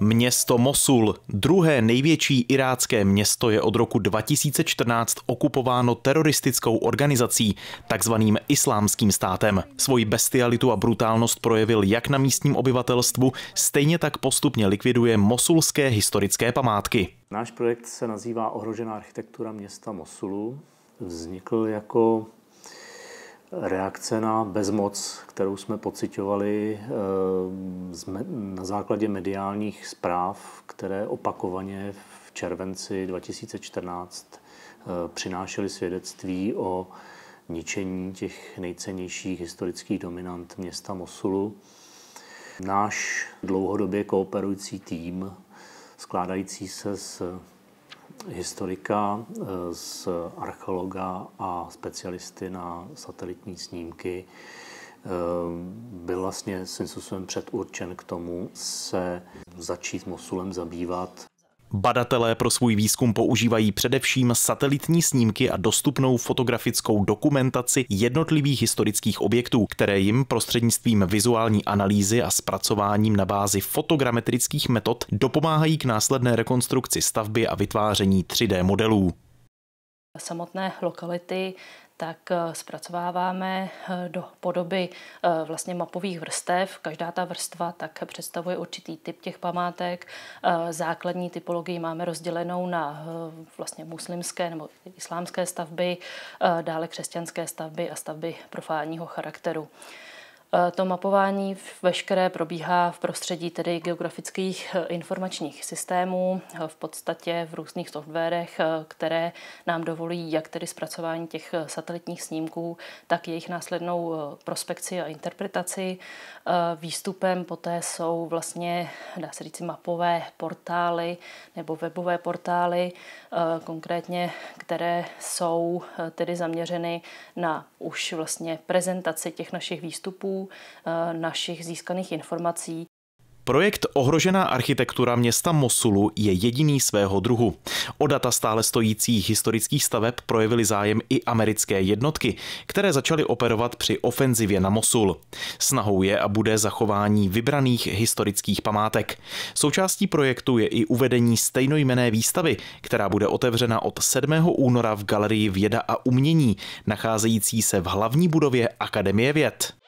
Město Mosul, druhé největší irácké město, je od roku 2014 okupováno teroristickou organizací, takzvaným islámským státem. Svoji bestialitu a brutálnost projevil jak na místním obyvatelstvu, stejně tak postupně likviduje mosulské historické památky. Náš projekt se nazývá Ohrožená architektura města Mosulu. Vznikl jako reakce na bezmoc, kterou jsme pocitovali eh, na základě mediálních zpráv, které opakovaně v červenci 2014 eh, přinášely svědectví o ničení těch nejcennějších historických dominant města Mosulu. Náš dlouhodobě kooperující tým, skládající se z historika, eh, z archeologa a specialisty na satelitní snímky eh, byl vlastně svým způsobem předurčen k tomu se začít Mosulem zabývat Badatelé pro svůj výzkum používají především satelitní snímky a dostupnou fotografickou dokumentaci jednotlivých historických objektů, které jim prostřednictvím vizuální analýzy a zpracováním na bázi fotogrametrických metod dopomáhají k následné rekonstrukci stavby a vytváření 3D modelů samotné lokality tak eh, zpracováváme eh, do podoby eh, vlastně mapových vrstev. Každá ta vrstva tak představuje určitý typ těch památek. Základní typologii máme rozdělenou na vlastně muslimské nebo islámské stavby, dále křesťanské stavby a stavby profánního charakteru. Eh, to mapování veškeré probíhá v prostředí tedy geografických eh, informačních systémů, eh, v podstatě v různých softwarech, které nám dovolí jak tedy zpracování těch satelitních snímků, tak jejich následnou prospekci a interpretaci. Výstupem poté jsou vlastně, dá se říct, mapové portály nebo webové portály, konkrétně, které jsou tedy zaměřeny na už vlastně prezentaci těch našich výstupů, Eh, našich získaných informací. Projekt Ohrožená architektura města Mosulu je jediný svého druhu. O data stále stojících historických staveb projevily zájem i americké jednotky, které začaly operovat při ofenzivě na Mosul. Snahou je a bude zachování vybraných historických památek. Součástí projektu je i uvedení stejnojmené výstavy, která bude otevřena od 7. února v galerii Věda a umění, nacházející se v hlavní budově Akademie věd.